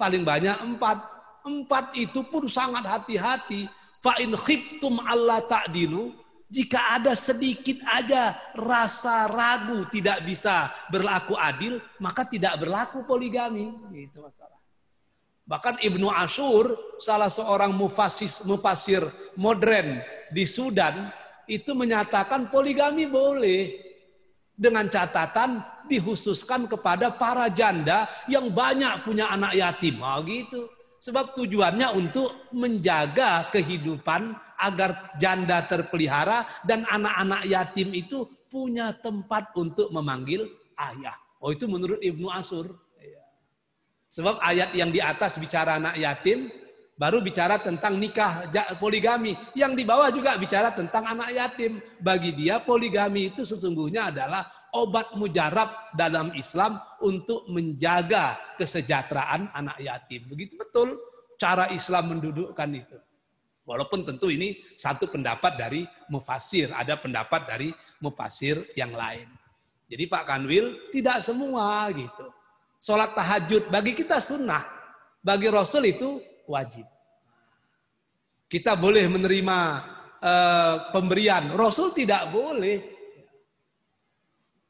Paling banyak empat. Empat itu pun sangat hati-hati. Fa'in khiptum Allah ta'dilu jika ada sedikit aja rasa ragu tidak bisa berlaku adil, maka tidak berlaku poligami. Gitu masalah. Bahkan Ibnu Ashur, salah seorang mufasis, mufasir modern di Sudan, itu menyatakan poligami boleh. Dengan catatan dihususkan kepada para janda yang banyak punya anak yatim. Oh, gitu. Sebab tujuannya untuk menjaga kehidupan agar janda terpelihara dan anak-anak yatim itu punya tempat untuk memanggil ayah. Oh itu menurut Ibnu Asur. Iya. Sebab ayat yang di atas bicara anak yatim, baru bicara tentang nikah poligami. Yang di bawah juga bicara tentang anak yatim. Bagi dia poligami itu sesungguhnya adalah obat mujarab dalam Islam untuk menjaga kesejahteraan anak yatim. Begitu betul cara Islam mendudukkan itu. Walaupun tentu ini satu pendapat dari mufasir, ada pendapat dari mufasir yang lain. Jadi Pak Kanwil tidak semua gitu. Sholat tahajud bagi kita sunnah, bagi Rasul itu wajib. Kita boleh menerima e, pemberian, Rasul tidak boleh.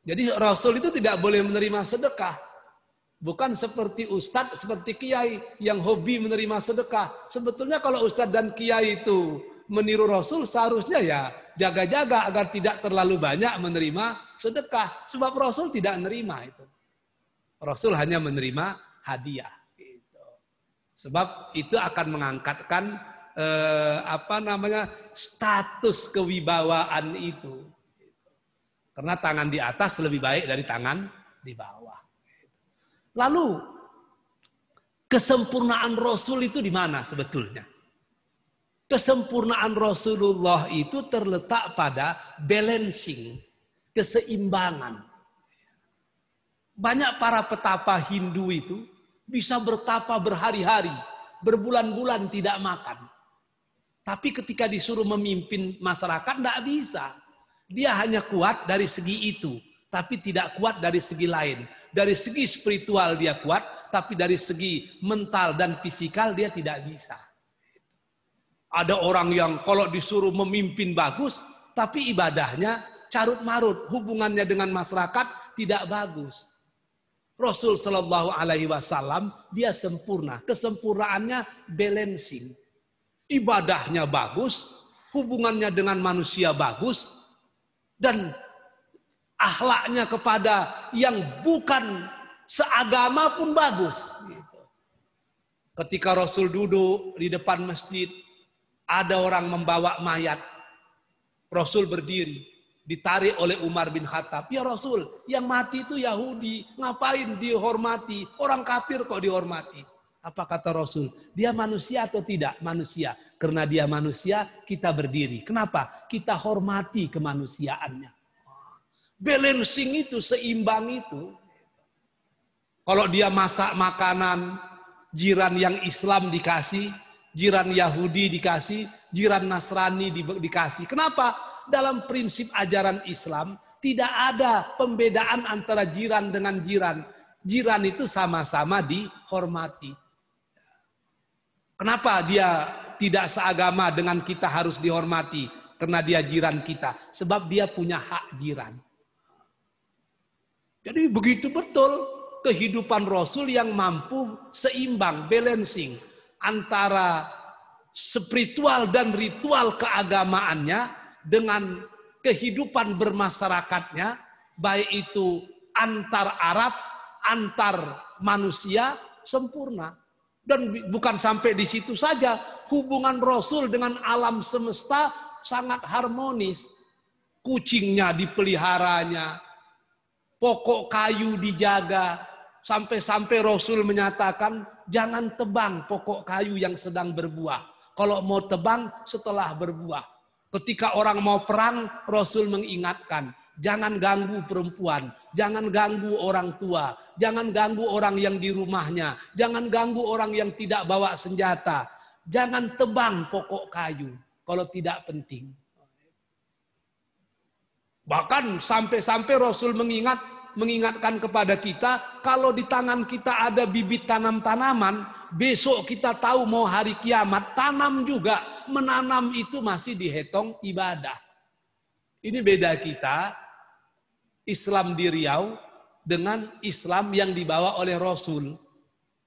Jadi Rasul itu tidak boleh menerima sedekah, Bukan seperti ustadz, seperti kiai yang hobi menerima sedekah. Sebetulnya kalau ustadz dan kiai itu meniru Rasul seharusnya ya jaga-jaga agar tidak terlalu banyak menerima sedekah. Sebab Rasul tidak menerima itu. Rasul hanya menerima hadiah. Gitu. Sebab itu akan mengangkatkan eh, apa namanya status kewibawaan itu. Gitu. Karena tangan di atas lebih baik dari tangan di bawah. Lalu kesempurnaan Rasul itu di mana sebetulnya? Kesempurnaan Rasulullah itu terletak pada balancing, keseimbangan. Banyak para petapa Hindu itu bisa bertapa berhari-hari, berbulan-bulan tidak makan. Tapi ketika disuruh memimpin masyarakat, tidak bisa. Dia hanya kuat dari segi itu, tapi tidak kuat dari segi lain dari segi spiritual dia kuat, tapi dari segi mental dan fisikal dia tidak bisa. Ada orang yang kalau disuruh memimpin bagus, tapi ibadahnya carut marut, hubungannya dengan masyarakat tidak bagus. Rasul Shallallahu Alaihi Wasallam dia sempurna, kesempurnaannya balancing, ibadahnya bagus, hubungannya dengan manusia bagus, dan ahlaknya kepada yang bukan seagama pun bagus. Ketika Rasul duduk di depan masjid, ada orang membawa mayat. Rasul berdiri, ditarik oleh Umar bin Khattab. Ya Rasul, yang mati itu Yahudi, ngapain dihormati? Orang kafir kok dihormati? Apa kata Rasul? Dia manusia atau tidak? Manusia. Karena dia manusia, kita berdiri. Kenapa? Kita hormati kemanusiaannya. Balancing itu, seimbang itu. Kalau dia masak makanan, jiran yang Islam dikasih, jiran Yahudi dikasih, jiran Nasrani di, dikasih. Kenapa? Dalam prinsip ajaran Islam tidak ada pembedaan antara jiran dengan jiran. Jiran itu sama-sama dihormati. Kenapa dia tidak seagama dengan kita harus dihormati? Karena dia jiran kita. Sebab dia punya hak jiran. Jadi begitu betul kehidupan Rasul yang mampu seimbang, balancing antara spiritual dan ritual keagamaannya dengan kehidupan bermasyarakatnya, baik itu antar Arab, antar manusia sempurna. Dan bukan sampai di situ saja, hubungan Rasul dengan alam semesta sangat harmonis. Kucingnya dipeliharanya, pokok kayu dijaga, sampai-sampai Rasul menyatakan jangan tebang pokok kayu yang sedang berbuah. Kalau mau tebang setelah berbuah. Ketika orang mau perang, Rasul mengingatkan, jangan ganggu perempuan, jangan ganggu orang tua, jangan ganggu orang yang di rumahnya, jangan ganggu orang yang tidak bawa senjata. Jangan tebang pokok kayu kalau tidak penting. Bahkan sampai-sampai Rasul mengingat mengingatkan kepada kita kalau di tangan kita ada bibit tanam-tanaman, besok kita tahu mau hari kiamat, tanam juga. Menanam itu masih dihitung ibadah. Ini beda kita Islam di Riau dengan Islam yang dibawa oleh Rasul.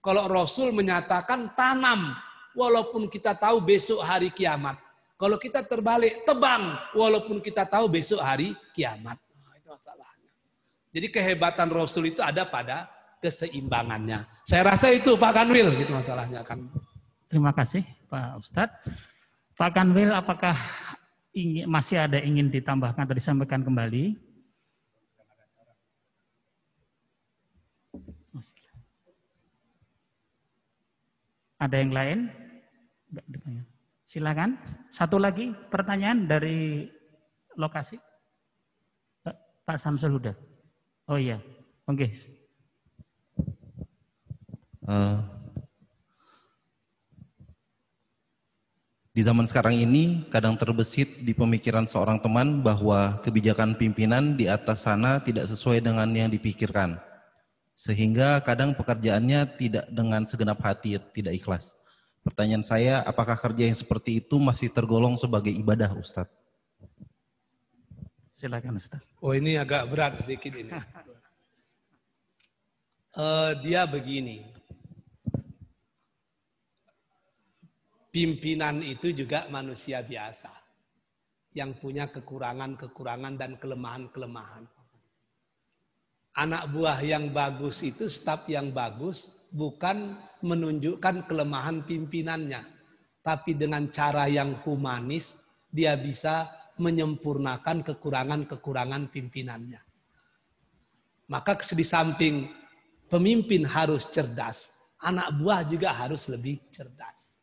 Kalau Rasul menyatakan tanam, walaupun kita tahu besok hari kiamat. Kalau kita terbalik, tebang. Walaupun kita tahu besok hari kiamat. Nah, itu masalahnya. Jadi kehebatan Rasul itu ada pada keseimbangannya. Saya rasa itu Pak Kanwil, Itu masalahnya kan. Terima kasih Pak Ustadz. Pak Kanwil, apakah ingin, masih ada ingin ditambahkan atau disampaikan kembali? Ada yang lain? Enggak, Silakan. Satu lagi pertanyaan dari lokasi. Pak, Pak Samsul Huda. Oh iya, oke. Okay. Uh, di zaman sekarang ini kadang terbesit di pemikiran seorang teman bahwa kebijakan pimpinan di atas sana tidak sesuai dengan yang dipikirkan. Sehingga kadang pekerjaannya tidak dengan segenap hati, tidak ikhlas. Pertanyaan saya, apakah kerja yang seperti itu masih tergolong sebagai ibadah, Ustadz? Silakan Ustadz. Oh ini agak berat sedikit ini. uh, <laughs> dia begini, pimpinan itu juga manusia biasa yang punya kekurangan-kekurangan dan kelemahan-kelemahan. Anak buah yang bagus itu staf yang bagus bukan menunjukkan kelemahan pimpinannya, tapi dengan cara yang humanis dia bisa menyempurnakan kekurangan-kekurangan pimpinannya. Maka di samping pemimpin harus cerdas, anak buah juga harus lebih cerdas.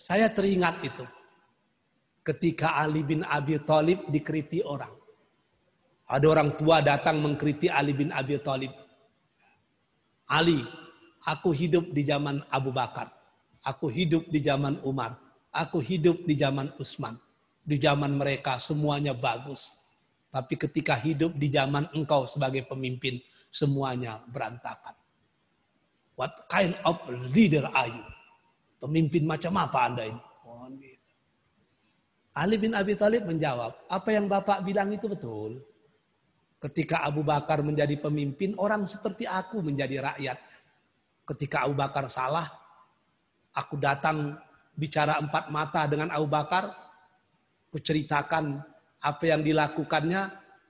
Saya teringat itu ketika Ali bin Abi Thalib dikritik orang. Ada orang tua datang mengkritik Ali bin Abi Thalib. Ali, aku hidup di zaman Abu Bakar, aku hidup di zaman Umar, aku hidup di zaman Utsman. Di zaman mereka semuanya bagus. Tapi ketika hidup di zaman engkau sebagai pemimpin, semuanya berantakan. What kind of leader are you? Pemimpin macam apa Anda ini? Gitu. Ali bin Abi Thalib menjawab, apa yang Bapak bilang itu betul. Ketika Abu Bakar menjadi pemimpin, orang seperti aku menjadi rakyat. Ketika Abu Bakar salah, aku datang bicara empat mata dengan Abu Bakar, kuceritakan apa yang dilakukannya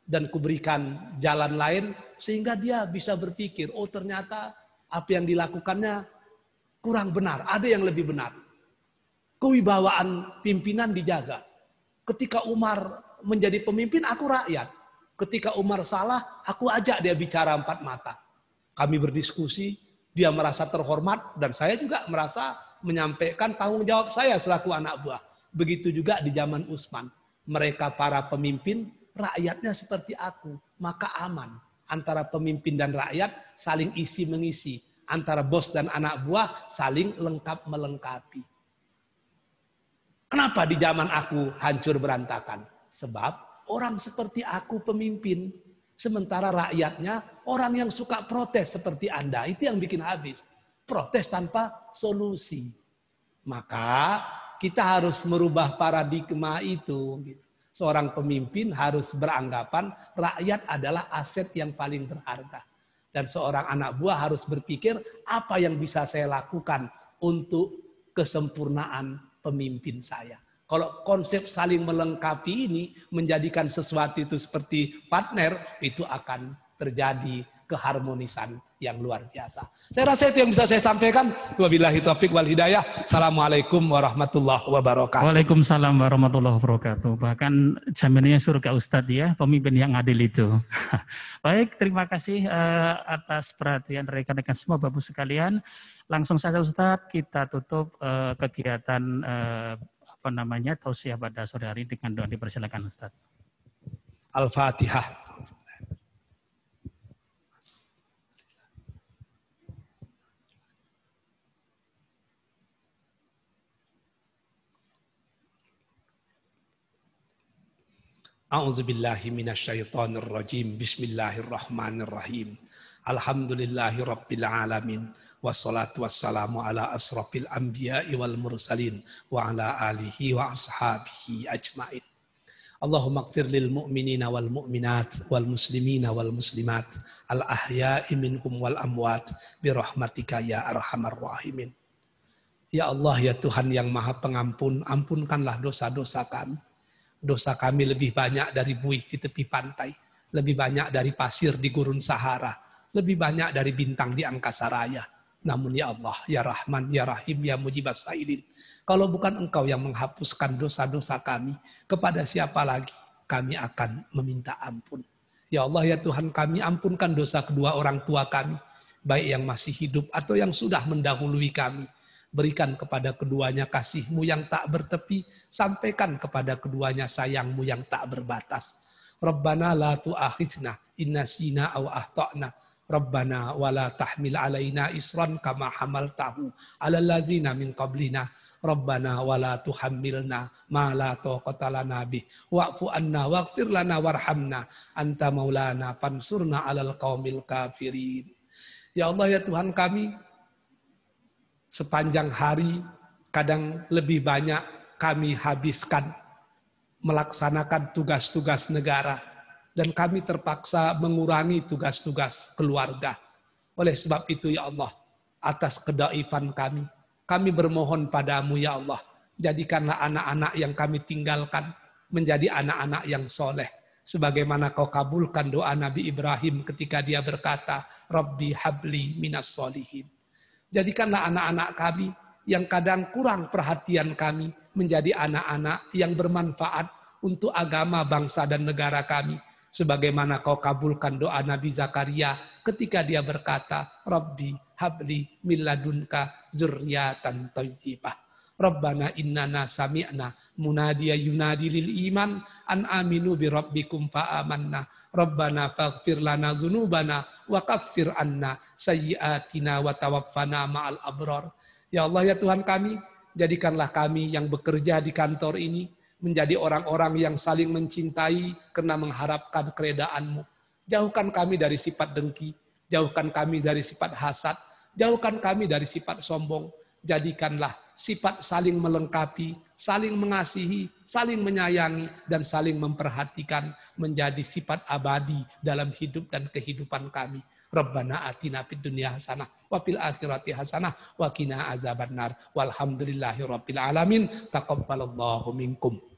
dan kuberikan jalan lain sehingga dia bisa berpikir, oh ternyata apa yang dilakukannya kurang benar, ada yang lebih benar. Kewibawaan pimpinan dijaga. Ketika Umar menjadi pemimpin, aku rakyat Ketika Umar salah, aku ajak dia bicara empat mata. Kami berdiskusi, dia merasa terhormat, dan saya juga merasa menyampaikan tanggung jawab saya selaku anak buah. Begitu juga di zaman Usman, Mereka para pemimpin, rakyatnya seperti aku, maka aman. Antara pemimpin dan rakyat saling isi mengisi. Antara bos dan anak buah saling lengkap melengkapi. Kenapa di zaman aku hancur berantakan? Sebab orang seperti aku pemimpin, sementara rakyatnya orang yang suka protes seperti Anda. Itu yang bikin habis. Protes tanpa solusi. Maka kita harus merubah paradigma itu. Gitu. Seorang pemimpin harus beranggapan rakyat adalah aset yang paling berharga. Dan seorang anak buah harus berpikir apa yang bisa saya lakukan untuk kesempurnaan pemimpin saya. Kalau konsep saling melengkapi ini menjadikan sesuatu itu seperti partner, itu akan terjadi keharmonisan yang luar biasa. Saya rasa itu yang bisa saya sampaikan. Wabillahi taufik wal hidayah. Assalamualaikum warahmatullahi wabarakatuh. Waalaikumsalam warahmatullahi wabarakatuh. Bahkan jaminannya surga Ustadz ya, pemimpin yang adil itu. <laughs> Baik, terima kasih eh, atas perhatian rekan-rekan semua Bapak sekalian. Langsung saja Ustadz, kita tutup eh, kegiatan eh, apa namanya tausiah pada sore hari dengan doa dipersilakan Ustaz. Al-Fatihah. أعوذ بالله من الشيطان الرجيم بسم الله الرحمن wassalatu wassalamu ala asrafil anbiya wal mursalin wa ala alihi wa ashabihi ajmain. Allahumma gfir lil mu'minina wal mu'minat wal muslimina wal muslimat al ahya'i minhum wal amwat bi rahmatika ya arhamar rahimin. Ya Allah ya Tuhan yang Maha Pengampun, ampunkanlah dosa-dosa kami. Dosa kami lebih banyak dari buih di tepi pantai, lebih banyak dari pasir di gurun Sahara, lebih banyak dari bintang di angkasa raya namun ya Allah, ya Rahman, ya Rahim, ya Mujibat saidin Kalau bukan engkau yang menghapuskan dosa-dosa kami, kepada siapa lagi kami akan meminta ampun. Ya Allah, ya Tuhan kami, ampunkan dosa kedua orang tua kami, baik yang masih hidup atau yang sudah mendahului kami. Berikan kepada keduanya kasihmu yang tak bertepi, sampaikan kepada keduanya sayangmu yang tak berbatas. Rabbana la tu'akhidna inna sina aw ahto'na. Rabbana wala tahmil alaina isran kama hamaltahu ala allazina min qablina Rabbana wala tuhammilna ma la taqata lana bih wa'fu anna waghfir lana warhamna anta maulana fansurna 'alal qaumil kafirin. Ya Allah ya Tuhan kami sepanjang hari kadang lebih banyak kami habiskan melaksanakan tugas-tugas negara dan kami terpaksa mengurangi tugas-tugas keluarga. Oleh sebab itu ya Allah, atas kedaifan kami, kami bermohon padamu ya Allah, jadikanlah anak-anak yang kami tinggalkan menjadi anak-anak yang soleh. Sebagaimana kau kabulkan doa Nabi Ibrahim ketika dia berkata, Rabbi habli minas solihin. Jadikanlah anak-anak kami yang kadang kurang perhatian kami menjadi anak-anak yang bermanfaat untuk agama, bangsa, dan negara kami Sebagaimana kau kabulkan doa Nabi Zakaria ketika dia berkata, Rabbi habli milladunka zurriatan tayyibah. Rabbana innana sami'na munadiya yunadi lil iman an aminu bi rabbikum fa amanna. Rabbana faghfir lana zunubana wa kaffir anna sayyiatina wa tawaffana ma'al abrar. Ya Allah ya Tuhan kami, jadikanlah kami yang bekerja di kantor ini menjadi orang-orang yang saling mencintai karena mengharapkan keredaanmu. Jauhkan kami dari sifat dengki, jauhkan kami dari sifat hasad, jauhkan kami dari sifat sombong. Jadikanlah sifat saling melengkapi, saling mengasihi, saling menyayangi, dan saling memperhatikan menjadi sifat abadi dalam hidup dan kehidupan kami. Rabbana atina fid dunya hasanah wa fil akhirati hasanah wa qina azabannar. rabbil alamin. Taqabbalallahu minkum.